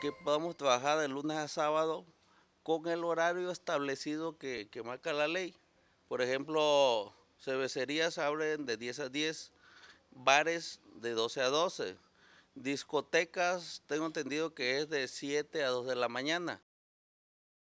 que podamos trabajar de lunes a sábado con el horario establecido que, marca la ley. Por ejemplo, cervecerías abren de 10 a 10, bares de 12 a 12, discotecas tengo entendido que es de 7 a 2 de la mañana.